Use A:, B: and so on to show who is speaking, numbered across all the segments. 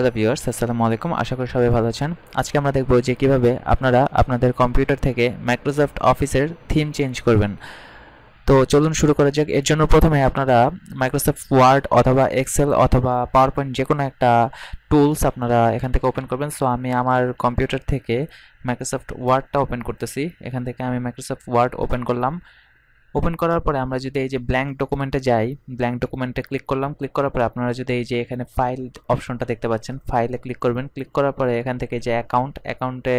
A: hello viewers আসসালামু আলাইকুম আশা করি সবাই ভালো আছেন আজকে আমরা দেখব যে কীভাবে আপনারা আপনাদের কম্পিউটার থেকে মাইক্রোসফট অফিসের থিম চেঞ্জ করবেন তো চলুন শুরু করা যাক এর জন্য প্রথমে আপনারা মাইক্রোসফট ওয়ার্ড অথবা এক্সেল অথবা পাওয়ার পয়েন্ট যে কোনো একটা টুলস আপনারা এখান থেকে ওপেন করবেন সো আমি আমার কম্পিউটার থেকে মাইক্রোসফট ওয়ার্ডটা ওপেন করতেছি এখান থেকে আমি মাইক্রোসফট ওয়ার্ড ওপেন করলাম ওপেন করার পরে আমরা যদি এই যে ব্ল্যাঙ্ক ডকুমেন্টে যাই ব্ল্যাঙ্ক ডকুমেন্টে ক্লিক করলাম ক্লিক করার পরে আপনারা যদি এই যে এখানে ফাইল অপশনটা দেখতে পাচ্ছেন ফাইলে ক্লিক করবেন ক্লিক করার পরে এখান থেকে যে অ্যাকাউন্ট অ্যাকাউন্টে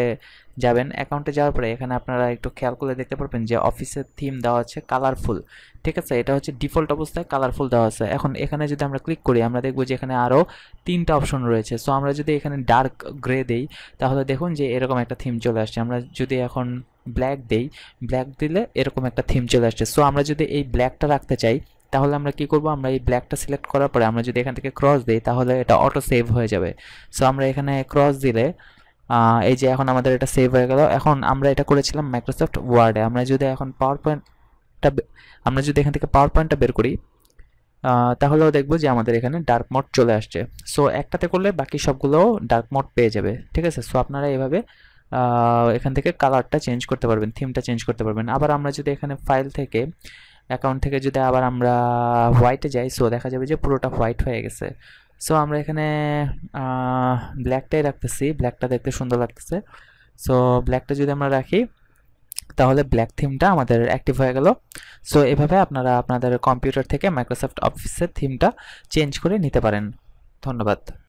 A: যাবেন অ্যাকাউন্টে যাওয়ার পরে এখানে আপনারা একটু খেয়াল করে দেখতে পারবেন যে অফিসের থিম দেওয়া আছে কালারফুল ঠিক আছে এটা হচ্ছে ডিফল্ট অবস্থায় কালারফুল দেওয়া আছে এখন এখানে যদি আমরা ক্লিক করি আমরা দেখব যে এখানে আরও তিনটা অপশন রয়েছে সো আমরা যদি এখানে ডার্ক গ্রে দেই তাহলে দেখুন যে এরকম একটা থিম চলে আসছে আমরা যদি এখন ব্ল্যাক দেই ব্ল্যাক দিলে এরকম একটা থিম চলে আসছে সো আমরা যদি এই ব্ল্যাকটা রাখতে চাই তাহলে আমরা কি করব আমরা এই ব্ল্যাকটা সিলেক্ট করার পরে আমরা যদি এখান থেকে ক্রস দিই তাহলে এটা অটো সেভ হয়ে যাবে সো আমরা এখানে ক্রস দিলে এই যে এখন আমাদের এটা সেভ হয়ে গেল এখন আমরা এটা করেছিলাম মাইক্রোসফট ওয়ার্ডে আমরা যদি এখন পাওয়ার পয়েন্টটা আমরা যদি এখান থেকে পাওয়ার পয়েন্টটা বের করি তাহলেও দেখবো যে আমাদের এখানে ডার্ক মোড চলে আসছে সো একটাতে করলে বাকি সবগুলোও ডার্ক মোড পেয়ে যাবে ঠিক আছে সো আপনারা এভাবে এখান থেকে কালারটা চেঞ্জ করতে পারবেন থিমটা চেঞ্জ করতে পারবেন আবার আমরা যদি এখানে ফাইল থেকে অ্যাকাউন্ট থেকে যদি আবার আমরা হোয়াইটে যাই সো দেখা যাবে যে পুরোটা হোয়াইট হয়ে গেছে সো আমরা এখানে ব্ল্যাকটাই রাখতেছি ব্ল্যাকটা দেখতে সুন্দর লাগতেছে সো ব্ল্যাকটা যদি আমরা রাখি তাহলে ব্ল্যাক থিমটা আমাদের অ্যাক্টিভ হয়ে গেল সো এভাবে আপনারা আপনাদের কম্পিউটার থেকে মাইক্রোসফট অফিসের থিমটা চেঞ্জ করে নিতে পারেন ধন্যবাদ